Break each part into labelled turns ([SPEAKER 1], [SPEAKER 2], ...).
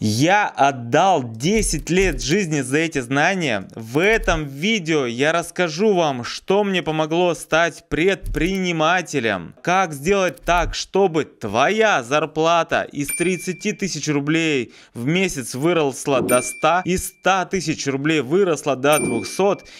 [SPEAKER 1] Я отдал 10 лет жизни за эти знания. В этом видео я расскажу вам, что мне помогло стать предпринимателем. Как сделать так, чтобы твоя зарплата из 30 тысяч рублей в месяц выросла до 100, из 100 тысяч рублей выросла до 200,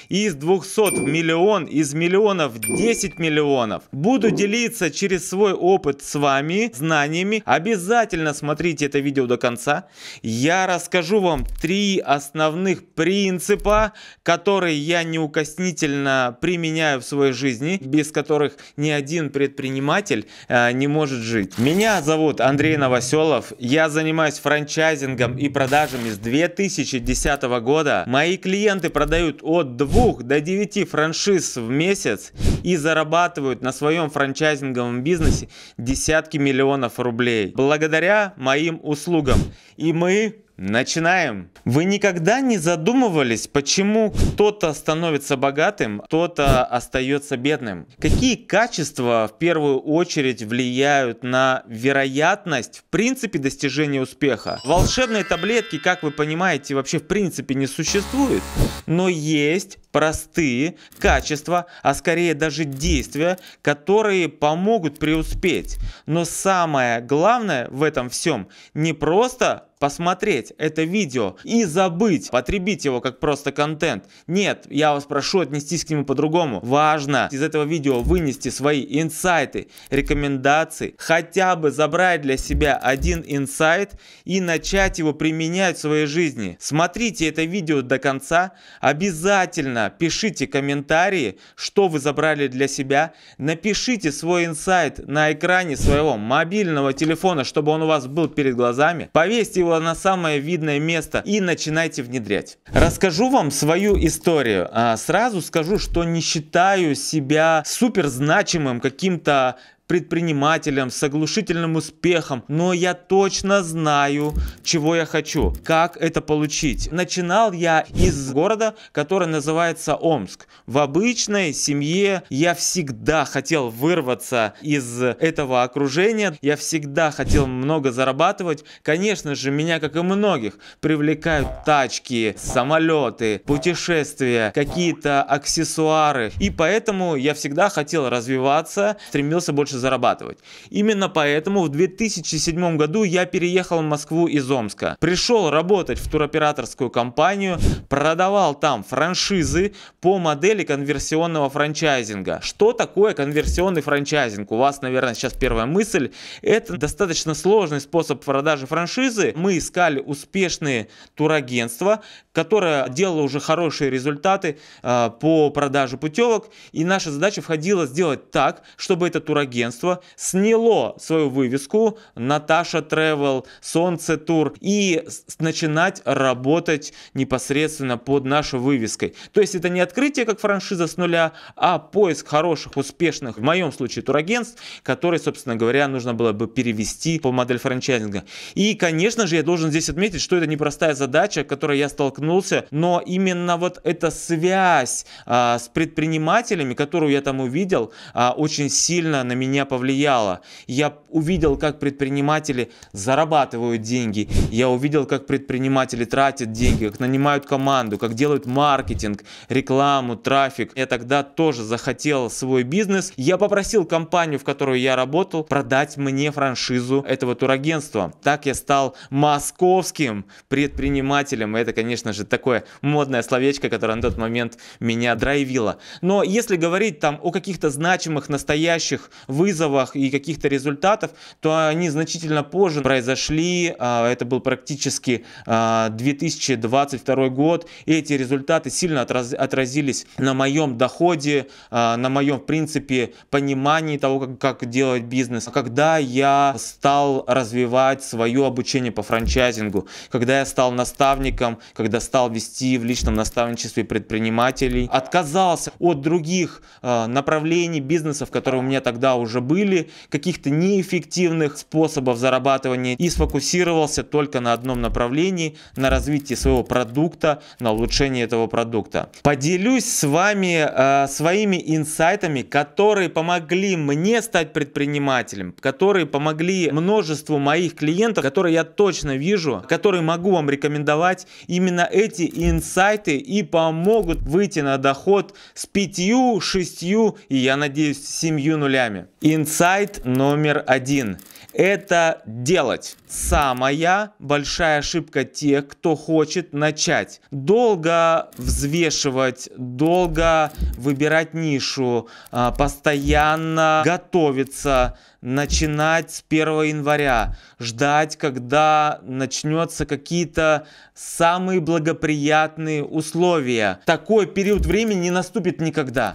[SPEAKER 1] из 200 в миллион, из миллионов 10 миллионов. Буду делиться через свой опыт с вами, знаниями. Обязательно смотрите это видео до конца я расскажу вам три основных принципа, которые я неукоснительно применяю в своей жизни, без которых ни один предприниматель э, не может жить. Меня зовут Андрей Новоселов, я занимаюсь франчайзингом и продажами с 2010 года. Мои клиенты продают от 2 до 9 франшиз в месяц и зарабатывают на своем франчайзинговом бизнесе десятки миллионов рублей благодаря моим услугам. И мы Начинаем! Вы никогда не задумывались, почему кто-то становится богатым, кто-то остается бедным? Какие качества в первую очередь влияют на вероятность, в принципе, достижения успеха? Волшебной таблетки, как вы понимаете, вообще в принципе не существует, но есть простые качества, а скорее даже действия, которые помогут преуспеть. Но самое главное в этом всем не просто посмотреть это видео и забыть, потребить его как просто контент. Нет, я вас прошу отнестись к нему по-другому. Важно из этого видео вынести свои инсайты, рекомендации, хотя бы забрать для себя один инсайт и начать его применять в своей жизни. Смотрите это видео до конца, обязательно пишите комментарии, что вы забрали для себя, напишите свой инсайт на экране своего мобильного телефона, чтобы он у вас был перед глазами, повесьте его вытащила на самое видное место и начинайте внедрять. Расскажу вам свою историю. А сразу скажу, что не считаю себя супер значимым каким-то предпринимателем с оглушительным успехом, но я точно знаю, чего я хочу, как это получить. Начинал я из города, который называется Омск. В обычной семье я всегда хотел вырваться из этого окружения, я всегда хотел много зарабатывать. Конечно же, меня, как и многих, привлекают тачки, самолеты, путешествия, какие-то аксессуары. И поэтому я всегда хотел развиваться, стремился больше больше зарабатывать. Именно поэтому в 2007 году я переехал в Москву из Омска. Пришел работать в туроператорскую компанию, продавал там франшизы по модели конверсионного франчайзинга. Что такое конверсионный франчайзинг? У вас, наверное, сейчас первая мысль. Это достаточно сложный способ продажи франшизы. Мы искали успешные турагентства, которая делала уже хорошие результаты э, по продаже путевок. И наша задача входила сделать так, чтобы это турагентство сняло свою вывеску «Наташа Travel, «Солнце Тур» и начинать работать непосредственно под нашей вывеской. То есть это не открытие как франшиза с нуля, а поиск хороших, успешных, в моем случае, турагентств, которые, собственно говоря, нужно было бы перевести по модель франчайзинга. И, конечно же, я должен здесь отметить, что это непростая задача, к которой я столкнулся столкнулся, но именно вот эта связь а, с предпринимателями, которую я там увидел, а, очень сильно на меня повлияла. Я увидел, как предприниматели зарабатывают деньги, я увидел, как предприниматели тратят деньги, как нанимают команду, как делают маркетинг, рекламу, трафик. Я тогда тоже захотел свой бизнес. Я попросил компанию, в которой я работал, продать мне франшизу этого турагентства. Так я стал московским предпринимателем. Это, конечно же, же, такое модное словечко, которое на тот момент меня драйвило. Но если говорить там о каких-то значимых, настоящих вызовах и каких-то результатов, то они значительно позже произошли. А, это был практически 2022 а, год. И эти результаты сильно отразились на моем доходе, а, на моем, в принципе, понимании того, как, как делать бизнес. Когда я стал развивать свое обучение по франчайзингу, когда я стал наставником, когда когда стал вести в личном наставничестве предпринимателей, отказался от других э, направлений бизнесов, которые у меня тогда уже были, каких-то неэффективных способов зарабатывания и сфокусировался только на одном направлении, на развитии своего продукта, на улучшении этого продукта. Поделюсь с вами э, своими инсайтами, которые помогли мне стать предпринимателем, которые помогли множеству моих клиентов, которые я точно вижу, которые могу вам рекомендовать именно эти инсайты и помогут выйти на доход с 5, 6 и, я надеюсь, 7 нулями. Инсайт номер один это делать. Самая большая ошибка тех, кто хочет начать. Долго взвешивать, долго выбирать нишу, а, постоянно готовиться, начинать с 1 января, ждать, когда начнется какие-то самые благоприятные условия. Такой период времени не наступит никогда.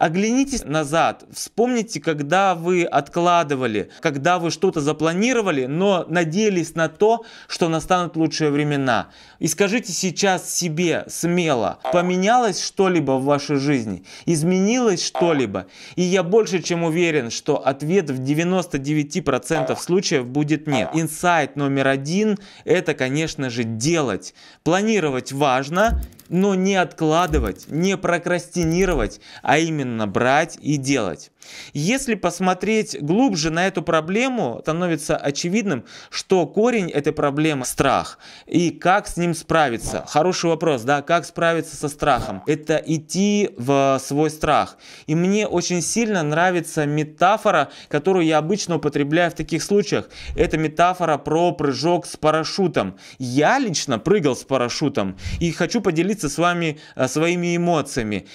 [SPEAKER 1] Оглянитесь назад, вспомните, когда вы откладывали, когда вы что-то запланировали, но надеялись на то, что настанут лучшие времена. И скажите сейчас себе смело, поменялось что-либо в вашей жизни, изменилось что-либо. И я больше чем уверен, что ответ в 99% случаев будет нет. Инсайт номер один – это, конечно же, делать. Планировать важно, но не откладывать, не прокрастинировать, а именно именно брать и делать. Если посмотреть глубже на эту проблему, становится очевидным, что корень этой проблемы – страх. И как с ним справиться? Хороший вопрос, да, как справиться со страхом? Это идти в свой страх. И мне очень сильно нравится метафора, которую я обычно употребляю в таких случаях. Это метафора про прыжок с парашютом. Я лично прыгал с парашютом и хочу поделиться с вами э, своими эмоциями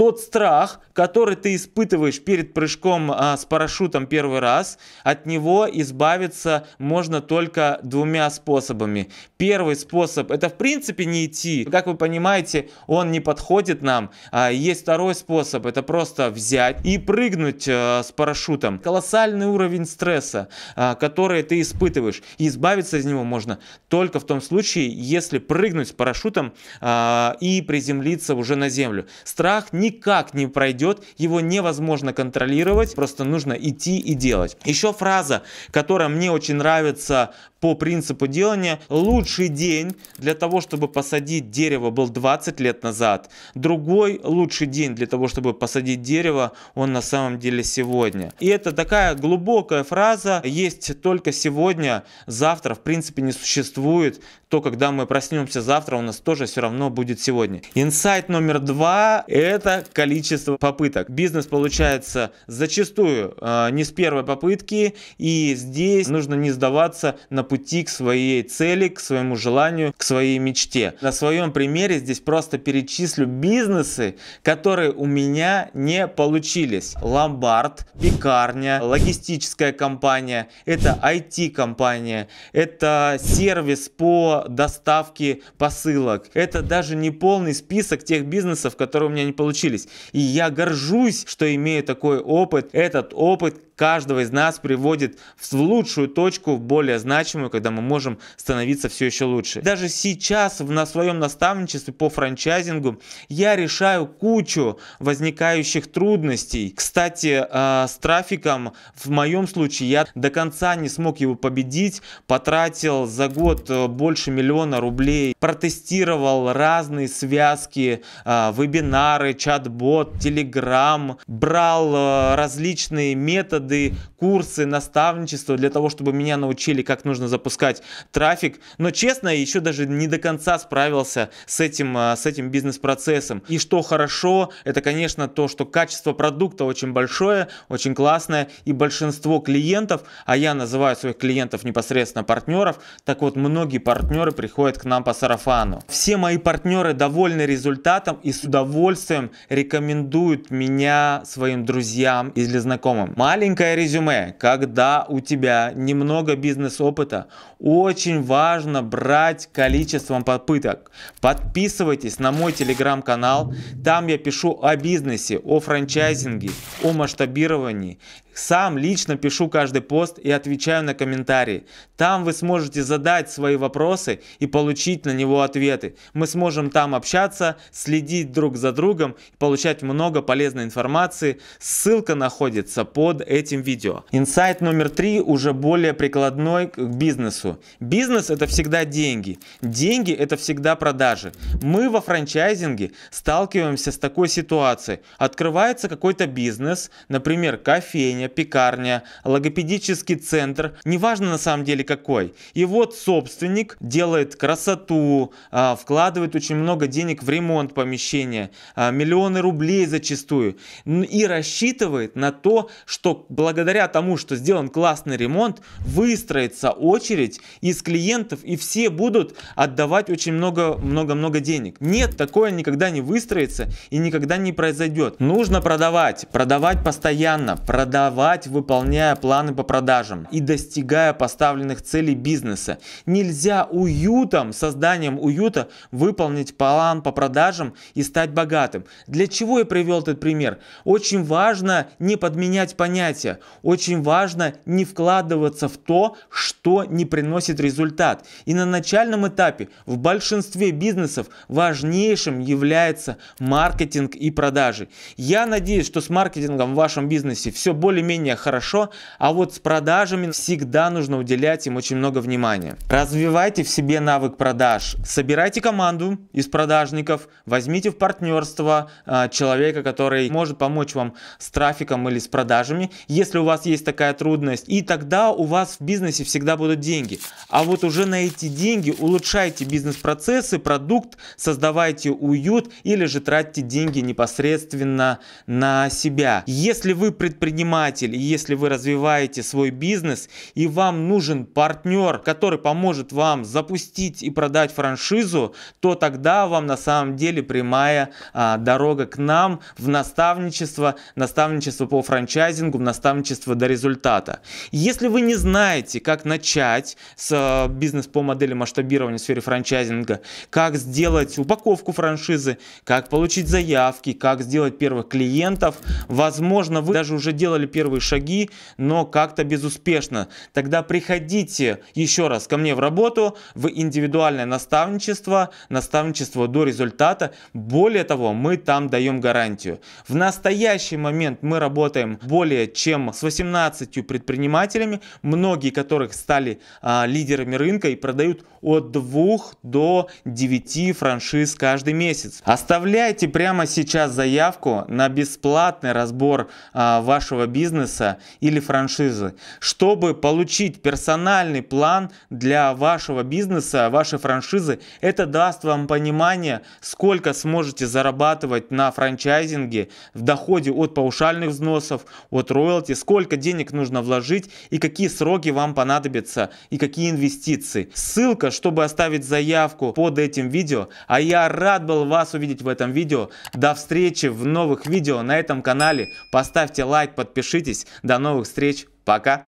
[SPEAKER 1] тот страх, который ты испытываешь перед прыжком а, с парашютом первый раз, от него избавиться можно только двумя способами. Первый способ это в принципе не идти. Как вы понимаете, он не подходит нам. А, есть второй способ это просто взять и прыгнуть а, с парашютом. Колоссальный уровень стресса, а, который ты испытываешь. И избавиться из него можно только в том случае, если прыгнуть с парашютом а, и приземлиться уже на землю. Страх не никак не пройдет, его невозможно контролировать, просто нужно идти и делать. Еще фраза, которая мне очень нравится по принципу делания. Лучший день для того, чтобы посадить дерево был 20 лет назад. Другой лучший день для того, чтобы посадить дерево, он на самом деле сегодня. И это такая глубокая фраза, есть только сегодня, завтра в принципе не существует. То, когда мы проснемся завтра, у нас тоже все равно будет сегодня. Инсайт номер два – это количество попыток. Бизнес получается зачастую э, не с первой попытки, и здесь нужно не сдаваться на пути к своей цели, к своему желанию, к своей мечте. На своем примере здесь просто перечислю бизнесы, которые у меня не получились. Ломбард, пекарня, логистическая компания, это IT-компания, это сервис по доставке посылок. Это даже не полный список тех бизнесов, которые у меня не получились. И я горжусь, что имею такой опыт. Этот опыт каждого из нас приводит в лучшую точку, в более значимую, когда мы можем становиться все еще лучше. Даже сейчас на своем наставничестве по франчайзингу я решаю кучу возникающих трудностей. Кстати, а, с трафиком в моем случае я до конца не смог его победить, потратил за год э, больше миллиона рублей, протестировал разные связки, а, вебинары, чат-бот, телеграм, брал э, различные методы, методы, курсы, наставничество для того, чтобы меня научили, как нужно запускать трафик. Но честно, еще даже не до конца справился с этим, а, с этим бизнес-процессом. И что хорошо, это, конечно, то, что качество продукта очень большое, очень классное, и большинство клиентов, а я называю своих клиентов непосредственно партнеров, так вот многие партнеры приходят к нам по сарафану. Все мои партнеры довольны результатом и с удовольствием рекомендуют меня своим друзьям или знакомым. Маленькая Узкое резюме. Когда у тебя немного бизнес-опыта, очень важно брать количеством попыток. Подписывайтесь на мой телеграм-канал. Там я пишу о бизнесе, о франчайзинге, о масштабировании, сам лично пишу каждый пост и отвечаю на комментарии. Там вы сможете задать свои вопросы и получить на него ответы. Мы сможем там общаться, следить друг за другом и получать много полезной информации. Ссылка находится под этим видео. Инсайт номер три уже более прикладной к бизнесу. Бизнес это всегда деньги. Деньги это всегда продажи. Мы во франчайзинге сталкиваемся с такой ситуацией. Открывается какой-то бизнес, например, кофейня, заведение, пекарня, логопедический центр, неважно на самом деле какой. И вот собственник делает красоту, а, вкладывает очень много денег в ремонт помещения, а, миллионы рублей зачастую, и рассчитывает на то, что благодаря тому, что сделан классный ремонт, выстроится очередь из клиентов, и все будут отдавать очень много-много-много денег. Нет, такое никогда не выстроится и никогда не произойдет. Нужно продавать, продавать постоянно, продавать отставать, выполняя планы по продажам и достигая поставленных целей бизнеса. Нельзя уютом, созданием уюта выполнить план по продажам и стать богатым. Для чего я привел этот пример? Очень важно не подменять понятия, очень важно не вкладываться в то, что не приносит результат. И на начальном этапе в большинстве бизнесов важнейшим является маркетинг и продажи. Я надеюсь, что с маркетингом в вашем бизнесе все более более-менее хорошо, а вот с продажами всегда нужно уделять им очень много внимания. Развивайте в себе навык продаж, собирайте команду из продажников, возьмите в партнерство э, человека, который может помочь вам с трафиком или с продажами, если у вас есть такая трудность, и тогда у вас в бизнесе всегда будут деньги. А вот уже на эти деньги улучшайте бизнес-процессы, продукт, создавайте уют или же тратьте деньги непосредственно на себя. Если вы предприниматель, предприниматель, если вы развиваете свой бизнес и вам нужен партнер, который поможет вам запустить и продать франшизу, то тогда вам на самом деле прямая а, дорога к нам в наставничество, наставничество по франчайзингу, в наставничество до результата. Если вы не знаете, как начать с а, бизнес по модели масштабирования в сфере франчайзинга, как сделать упаковку франшизы, как получить заявки, как сделать первых клиентов, возможно, вы даже уже делали первые первые шаги, но как-то безуспешно, тогда приходите еще раз ко мне в работу, в индивидуальное наставничество, наставничество до результата. Более того, мы там даем гарантию. В настоящий момент мы работаем более чем с 18 предпринимателями, многие которых стали а, лидерами рынка и продают от 2 до 9 франшиз каждый месяц. Оставляйте прямо сейчас заявку на бесплатный разбор а, вашего бизнеса бизнеса или франшизы, чтобы получить персональный план для вашего бизнеса, вашей франшизы. Это даст вам понимание, сколько сможете зарабатывать на франчайзинге в доходе от паушальных взносов, от роялти, сколько денег нужно вложить и какие сроки вам понадобятся и какие инвестиции. Ссылка, чтобы оставить заявку под этим видео. А я рад был вас увидеть в этом видео. До встречи в новых видео на этом канале. Поставьте лайк, подпишитесь Подпишитесь. До новых встреч. Пока.